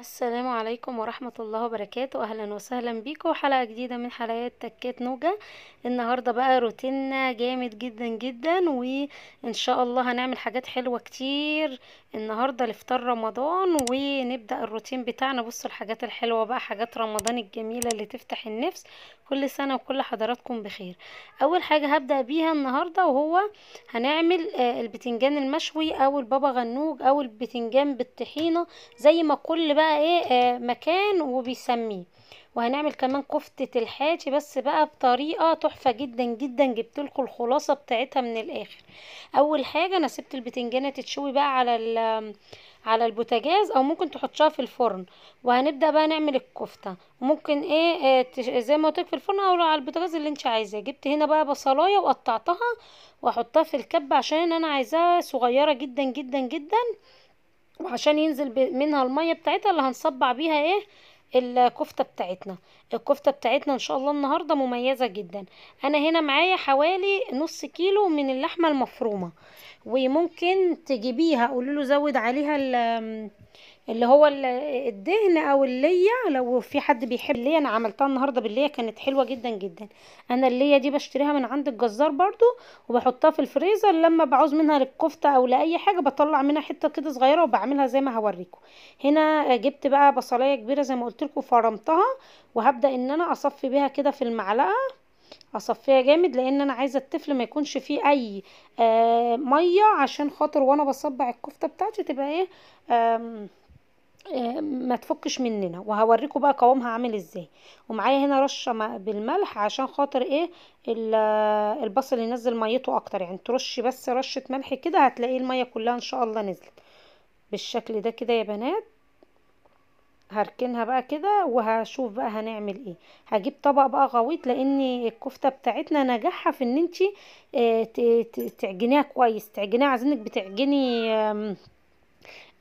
السلام عليكم ورحمة الله وبركاته أهلا وسهلا بيكم حلقة جديدة من حلقات تكات نوجة النهاردة بقى روتيننا جامد جدا جدا وإن شاء الله هنعمل حاجات حلوة كتير النهارده الافطار رمضان ونبدا الروتين بتاعنا بصوا الحاجات الحلوه بقى حاجات رمضان الجميله اللي تفتح النفس كل سنه وكل حضراتكم بخير اول حاجه هبدا بيها النهارده وهو هنعمل آه، البتنجان المشوي او البابا غنوج او البتنجان بالطحينه زي ما كل بقى ايه آه، مكان وبيسميه وهنعمل كمان كفتة الحاتي بس بقى بطريقة تحفة جدا جدا جبتلكوا الخلاصة بتاعتها من الاخر اول حاجة انا سبت البتنجانة تتشوي بقى على على البوتاجاز او ممكن تحطها في الفرن وهنبدا بقى نعمل الكفته وممكن ايه, آه، زي ما قلتلك في الفرن او على البوتاجاز اللي انت عايزاه جبت هنا بقى بصلايه وقطعتها واحطها في الكب عشان انا عايزاها صغيره جدا جدا جدا وعشان ينزل منها الميه بتاعتها اللي هنصبع بيها ايه الكفتة بتاعتنا الكفتة بتاعتنا ان شاء الله النهاردة مميزة جدا انا هنا معايا حوالي نص كيلو من اللحمة المفرومة وممكن تجيبيها قولي له زود عليها اللي هو الدهن او اللية لو في حد بيحب اللية انا عملتها النهاردة باللية كانت حلوة جدا جدا انا اللية دي بشتريها من عند الجزار برضو وبحطها في الفريزر لما بعوز منها للكفتة او لاي حاجة بطلع منها حتة كده صغيرة وبعملها زي ما هوريكم هنا جبت بقى بصلاية كبيرة زي ما قلت لكم فرمتها وهبدأ ان انا اصفي بيها كده في المعلقة اصفيها جامد لان انا عايزه الطفل ما يكونش فيه اي آه ميه عشان خاطر وانا بصبع الكفته بتاعتي تبقى ايه آم ما تفكش مننا وهوريكم بقى قوامها عامل ازاي ومعايا هنا رشه بالملح عشان خاطر ايه البصل ينزل ميته اكتر يعني ترشي بس رشه ملح كده هتلاقي الميه كلها ان شاء الله نزلت بالشكل ده كده يا بنات هركنها بقى كده وهشوف بقى هنعمل ايه هجيب طبق بقى غويط لان الكفته بتاعتنا نجاحها في ان انتي آه، تعجنيها كويس تعجنيها عايزينك بتعجني آه،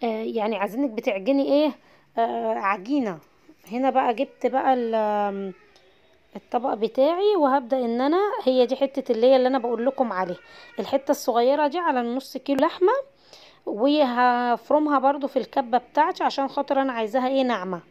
يعني عايزينك بتعجني ايه آه، عجينه هنا بقى جبت بقى الطبق بتاعي وهبدا ان انا هي دي حته اللي هي اللي انا بقول لكم عليها الحته الصغيره دي على النص كيلو لحمه وهفرمها برضو في الكبة بتاعتي عشان خاطر انا عايزاها ايه ناعمة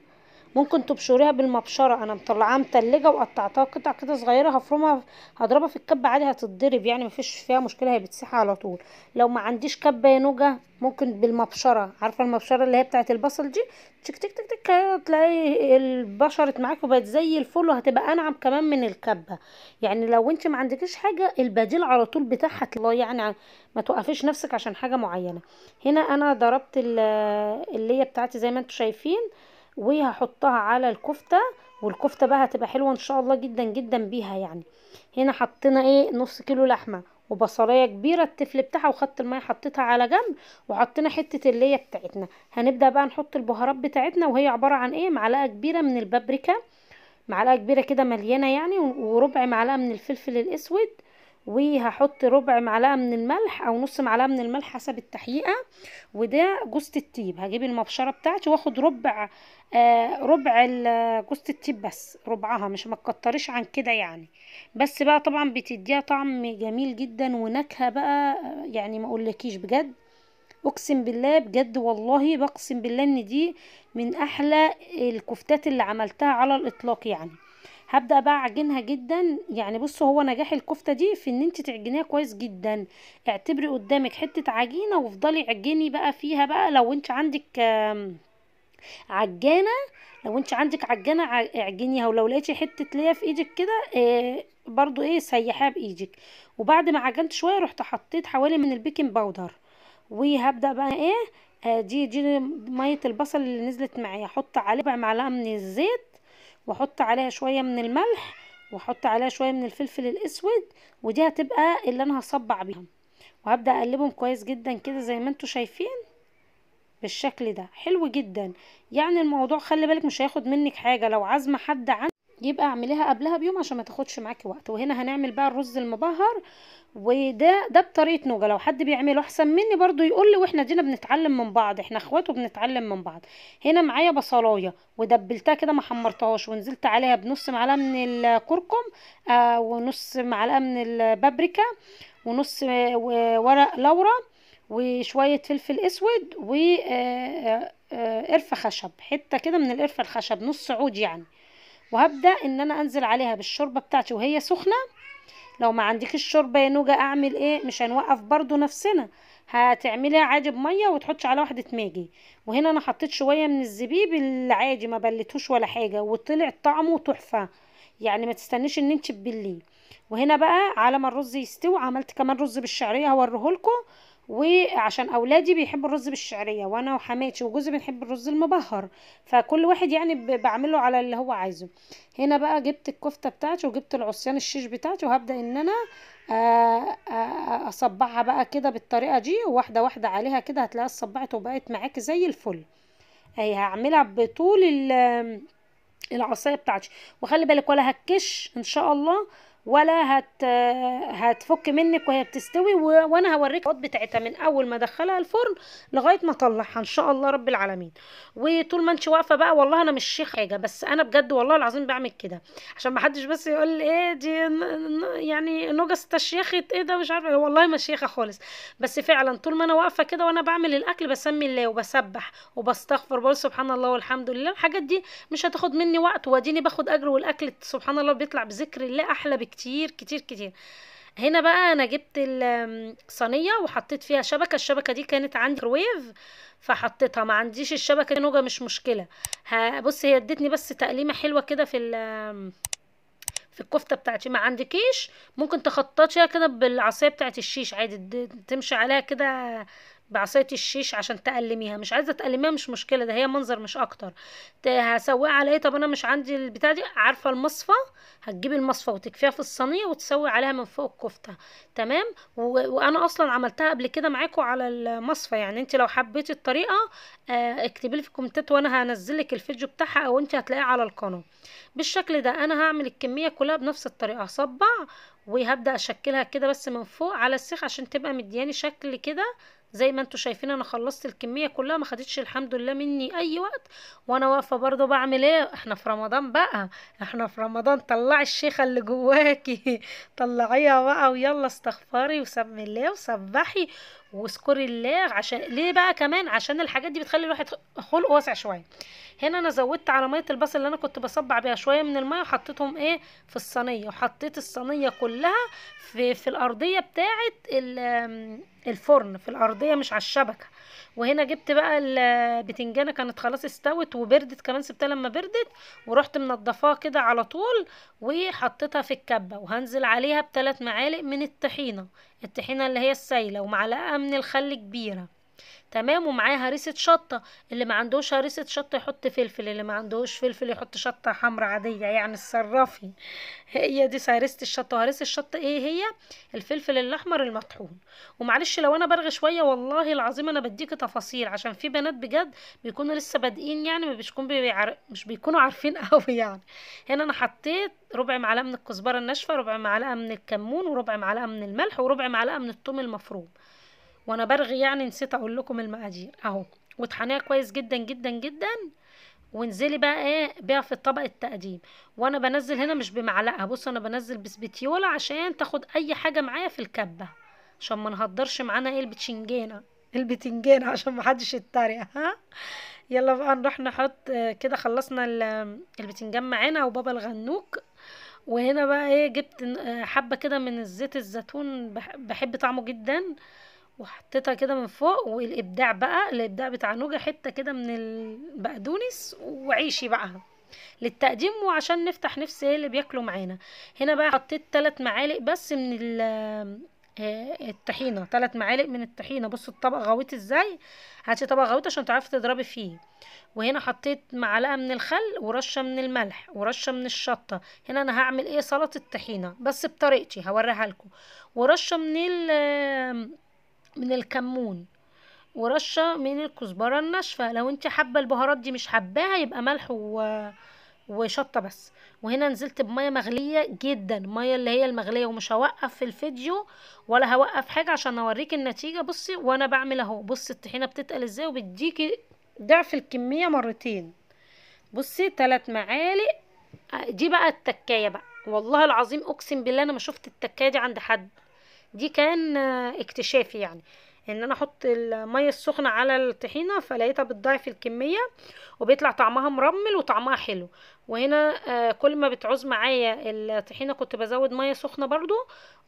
ممكن تبشريها بالمبشره انا مطلعاها متلجه وقطعتها قطع كده صغيره هفرمها هضربها في الكبه عادي هتتضرب يعني مفيش فيها مشكله هي بتسيح على طول لو ما عنديش كبه نوجه ممكن بالمبشره عارفه المبشره اللي هي بتاعه البصل دي تك تك تك تك هتلاقي البشره معاك وبقت زي الفل وهتبقى انعم كمان من الكبه يعني لو انت ما عندكيش حاجه البديل على طول بتاعها الله يعني ما توقفيش نفسك عشان حاجه معينه هنا انا ضربت اللي هي بتاعتي زي ما انتم شايفين وهحطها على الكفتة والكفتة بقى هتبقى حلوة ان شاء الله جدا جدا بيها يعني هنا حطينا ايه نص كيلو لحمة وبصلايه كبيره التفل بتاعها وخدت الميه حطيتها على جنب وحطينا حته اللي هي بتاعتنا هنبدا بقى نحط البهارات بتاعتنا وهي عباره عن ايه معلقه كبيره من البابريكا معلقه كبيره كده مليانه يعني وربع معلقه من الفلفل الاسود وهحط ربع معلقه من الملح او نص معلقه من الملح حسب التحقيقه وده جوزة الطيب هجيب المبشره بتاعتي واخد ربع آه، ربع جوزة الطيب بس ربعها مش ما عن كده يعني بس بقى طبعا بتديها طعم جميل جدا ونكهة بقى آه، يعني ما اقولكيش بجد اقسم بالله بجد والله بقسم بالله ان دي من احلى الكفتات اللي عملتها على الاطلاق يعني هبدا بقى اعجنها جدا يعني بصوا هو نجاح الكفته دي في ان انت تعجنيها كويس جدا اعتبري قدامك حته عجينه وافضلي عجني بقى فيها بقى لو انت عندك آم عجانه لو انت عندك عجانه اعجنيها ولو لقيتي حته ليا في ايدك كده آه، برضو ايه سيحيها بايدك وبعد ما عجنت شويه رحت حطيت حوالي من البيكنج باودر وهبدا بقى ايه آه دي دي ميه البصل اللي نزلت معايا احط عليه معلقه من الزيت واحط عليها شويه من الملح واحط عليها شويه من الفلفل الاسود ودي هتبقى اللي انا هصبع بيها وهبدا اقلبهم كويس جدا كده زي ما انتوا شايفين بالشكل ده حلو جدا يعني الموضوع خلي بالك مش هياخد منك حاجه لو عازمه حد عن يبقى اعمليها قبلها بيوم عشان ما تاخدش معاكي وقت وهنا هنعمل بقى الرز المبهر وده ده بطريقه نوجه لو حد بيعمله احسن مني برضو يقول لي واحنا دينا بنتعلم من بعض احنا اخوات وبنتعلم من بعض هنا معايا بصلايه ودبلتها كده ما حمرتهاش ونزلت عليها بنص معلقه من الكركم آه ونص معلقه من البابريكا ونص آه، ورق لورا وشوية فلفل اسود وقرفة آه، آه، خشب حتة كده من القرفة الخشب نص عود يعني وهبدأ ان انا انزل عليها بالشوربة بتاعتي وهي سخنة لو ما عندك الشوربة يا نوجة اعمل ايه مش هنوقف برضو نفسنا هتعمليها عادي بمية وتحطي على واحدة ماجي وهنا انا حطيت شوية من الزبيب العادي ما بلتوش ولا حاجة وطلع طعمه تحفة يعني ما تستنيش ان انت تبليه وهنا بقى على ما الرز يستوي عملت كمان رز بالشعرية هوريهولكوا وعشان اولادي بيحبوا الرز بالشعريه وانا وحماتي وجوزي بنحب الرز المبهر فكل واحد يعني بعمله على اللي هو عايزه هنا بقى جبت الكفته بتاعتي وجبت العصيان الشيش بتاعتي وهبدا ان انا آه، آه، آه، اصبعها بقى كده بالطريقه دي واحده واحده عليها كده هتلاقيها اتصبعت وبقت معاكي زي الفل اهي هعملها بطول العصايه بتاعتي وخلي بالك ولا هتكش ان شاء الله ولا هت هتفك منك وهي بتستوي وانا هوريك الخطوات بتاعتها من اول ما ادخلها الفرن لغايه ما اطلعها ان شاء الله رب العالمين وطول ما انت واقفه بقى والله انا مش شيخ حاجه بس انا بجد والله العظيم بعمل كده عشان ما حدش بس يقول لي ايه دي يعني نجس تشيخه ايه ده مش عارفه والله ما شيخه خالص بس فعلا طول ما انا واقفه كده وانا بعمل الاكل بسمي الله وبسبح وبستغفر بقول سبحان الله والحمد لله الحاجات دي مش هتاخد مني وقت واديني باخد اجر والاكل سبحان الله بيطلع بذكر الله احلى بكتير كتير كتير كتير هنا بقى انا جبت الصينيه وحطيت فيها شبكه الشبكه دي كانت عندي كرويف فحطيتها ما عنديش الشبكه دي نوجه مش مشكله بص هي ادتني بس تقليمه حلوه كده في في الكفته بتاعتي ما عندكيش ممكن تخططيها كده بالعصايه بتاعت الشيش عادي تمشي عليها كده بعصايه الشيش عشان تقلميها مش عايزه تقلميها مش مشكله ده هي منظر مش اكتر هسويها على ايه طب انا مش عندي البتاع دي عارفه المصفى هتجيبي المصفى وتكفيها في الصينيه وتسوي عليها من فوق الكفته تمام وانا اصلا عملتها قبل كده معاكم على المصفى يعني انت لو حبيتي الطريقه آه، اكتبي لي في الكومنتات وانا هنزلك الفيديو بتاعها او انت هتلاقيه على القناه بالشكل ده انا هعمل الكميه كلها بنفس الطريقه هصبع وهبدا اشكلها كده بس من فوق على السيخ عشان تبقى مدياني شكل كده زي ما انتوا شايفين انا خلصت الكميه كلها ما خدتش الحمد لله مني اي وقت وانا واقفه برضو بعمل ايه احنا في رمضان بقى احنا في رمضان طلعي الشيخه اللي جواكي طلعيها بقى ويلا استغفري وسمي الله وسبحي واذكر الله عشان ليه بقى كمان عشان الحاجات دي بتخلي الواحد خلقه واسع شويه هنا انا زودت على ميه البصل اللي انا كنت بصبع بيها شويه من الميه وحطيتهم ايه في الصينيه وحطيت الصينيه كلها في في الارضيه بتاعه الفرن في الارضيه مش على الشبكه وهنا جبت بقى البتنجانه كانت خلاص استوت وبردت كمان سبتها لما بردت ورحت منضفاها كده على طول وحطيتها في الكبه وهنزل عليها بثلاث معالق من الطحينه الطحينه اللي هي السايله ومعلقه من الخل كبيره تمام ومعاه هريسه شطه اللي ما عندوش هريسه شطه يحط فلفل اللي ما عندوش فلفل يحط شطه حمراء عاديه يعني الصرافي هي دي هريسه الشطه وهريسه الشطه ايه هي الفلفل الاحمر المطحون ومعلش لو انا برغي شويه والله العظيم انا بديكي تفاصيل عشان في بنات بجد بيكونوا لسه بادئين يعني ما بيكون بيعر... مش بيكونوا عارفين قوي يعني هنا انا حطيت ربع معلقه من الكزبره الناشفه ربع معلقه من الكمون وربع معلقه من الملح وربع معلقه من الثوم المفروم وانا برغي يعني نسيت اقول لكم المقادير اهو وطحنيها كويس جدا جدا جدا وانزلي بقى ايه بيها في طبق التقديم وانا بنزل هنا مش بمعلقه بص انا بنزل بسبتيولا عشان تاخد اي حاجه معايا في الكبه عشان ما نهدرش معانا ايه البتشنجانه البتنجان عشان محدش يتريق ها يلا بقى نروح نحط كده خلصنا البتنجان معانا وبابا الغنوك وهنا بقى ايه جبت حبه كده من الزيت الزيتون بحب طعمه جدا وحطيتها كده من فوق والابداع بقى الابداع بتاع نوجه حته كده من البقدونس وعيشي بقى للتقديم وعشان نفتح نفس ايه اللي بياكلوا معانا هنا بقى حطيت ثلاث معالق بس من آه، الطحينه ثلاث معالق من الطحينه بصوا الطبق غويت ازاي هاتي طبق غويت عشان تعرفي تضربي فيه وهنا حطيت معلقه من الخل ورشه من الملح ورشه من الشطه هنا انا هعمل ايه سلطه الطحينه بس بطريقتي هوريها لكم ورشه من ال آه، من الكمون ورشة من الكزبرة الناشفة لو انت حابة البهارات دي مش حباها يبقى ملح و... وشطة بس وهنا نزلت بمية مغلية جدا مية اللي هي المغلية ومش هوقف في الفيديو ولا هوقف حاجة عشان اوريك النتيجة بصي وانا بعمل اهو بصي الطحينة بتتقل ازاي وبتديكي ضعف الكمية مرتين بصي تلات معالق آه، دي بقى التكاية بقى والله العظيم اقسم بالله انا ما شفت التكاية دي عند حد دي كان اكتشافي يعني ان انا احط الميه السخنه على الطحينه فلقيتها بتضاعف الكميه وبيطلع طعمها مرمل وطعمها حلو وهنا آه، كل ما بتعوز معايا الطحينه كنت بزود ميه سخنه برضو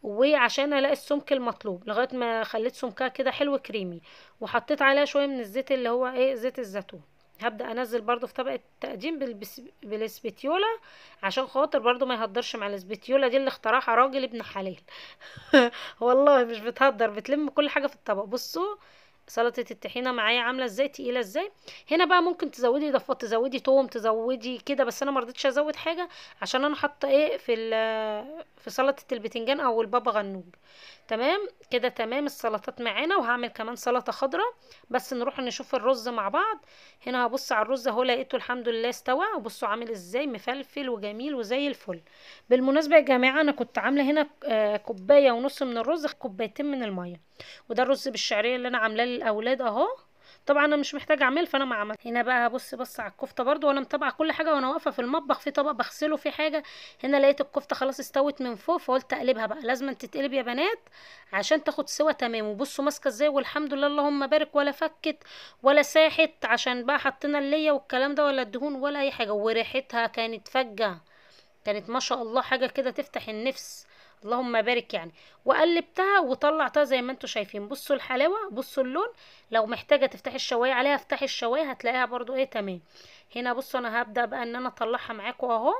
وعشان الاقي السمك المطلوب لغايه ما خليت سمكها كده حلو كريمي وحطيت عليها شويه من الزيت اللي هو ايه زيت الزيتون هبدا انزل برضو في طبقه تقديم بالبس... عشان خاطر برضو ما يهدرش مع السبتيولا دي اللي اخترعها راجل ابن حلال والله مش بتهدر بتلم كل حاجه في الطبق بصوا سلطه الطحينه معايا عامله ازاي تقيله ازاي هنا بقى ممكن تزودي اضافات تزودي توم تزودي كده بس انا ما رضيتش ازود حاجه عشان انا حاطه ايه في في سلطه البتنجان او البابا غنوج تمام كده تمام السلطات معانا وهعمل كمان سلطه خضراء بس نروح نشوف الرز مع بعض هنا هبص على الرز اهو لقيته الحمد لله استوى وبصوا عامل ازاي مفلفل وجميل وزي الفل بالمناسبه يا جماعه انا كنت عامله هنا آه، كوبايه ونص من الرز كوبايتين من الميه وده الرز بالشعريه اللي انا عاملاه للاولاد اهو طبعا انا مش محتاجه اعمل فانا ما عملت هنا بقى هبص بص على الكفته برده وانا متابعه كل حاجه وانا واقفه في المطبخ في طبق بغسله في حاجه هنا لقيت الكفته خلاص استوت من فوق فقلت اقلبها بقى لازم تتقلب يا بنات عشان تاخد سوا تمام وبصوا ماسكه ازاي والحمد لله اللهم بارك ولا فكت ولا ساحت عشان بقى حطينا الليه والكلام ده ولا الدهون ولا اي حاجه وريحتها كانت فجه كانت ما شاء الله حاجه كده تفتح النفس اللهم بارك يعني وقلبتها وطلعتها زي ما انتم شايفين بصوا الحلاوه بصوا اللون لو محتاجه تفتحي الشوايه عليها افتحي الشوايه هتلاقيها برضو ايه تمام هنا بصوا انا هبدا بقى ان انا اطلعها معاكم اهو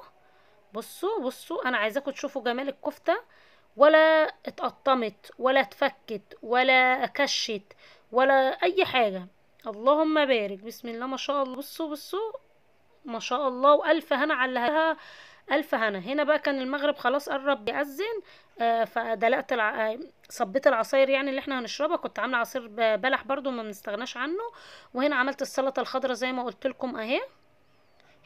بصوا بصوا انا عايزاكم تشوفوا جمال الكفته ولا اتقطمت ولا اتفكت ولا كشت ولا اي حاجه اللهم بارك بسم الله ما شاء الله بصوا بصوا ما شاء الله والف هنا على ألف هنا هنا بقى كان المغرب خلاص قرب يأذن آه، فدلقت الع... آه، صبيت العصاير يعني اللي احنا هنشربها كنت عاملة عصير بلح برضو ما بنستغناش عنه وهنا عملت السلطة الخضراء زي ما قلت لكم اهي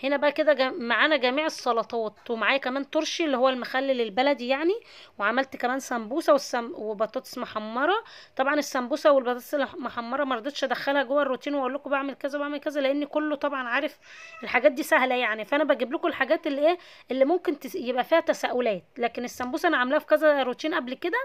هنا بقى كده معانا جميع السلطات ومعايا كمان ترشي اللي هو المخلل البلدي يعني وعملت كمان سمبوسه والسم... وبطاطس محمره طبعا السمبوسه والبطاطس المحمره ما رضيتش ادخلها جوه الروتين واقول لكم بعمل كذا بعمل كذا لان كله طبعا عارف الحاجات دي سهله يعني فانا بجيب لكم الحاجات اللي ايه اللي ممكن تس... يبقى فيها تساؤلات لكن السمبوسه انا عاملاها في كذا روتين قبل كده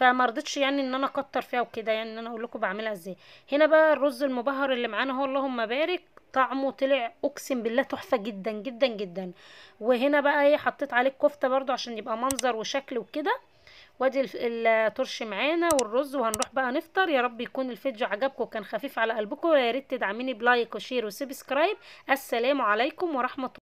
فما رضيتش يعني ان انا اكتر فيها وكده يعني ان انا اقول لكم بعملها ازاي هنا بقى الرز المبهر اللي معانا هو اللهم بارك طعمه طلع اقسم بالله تحفه جدا جدا جدا وهنا بقى ايه حطيت عليه الكفته برده عشان يبقى منظر وشكل وكده وادي الترش معانا والرز وهنروح بقى نفطر يا رب يكون الفيديو عجبكم وكان خفيف على قلبكم ويا ريت تدعميني بلايك وشير وسبسكرايب السلام عليكم ورحمه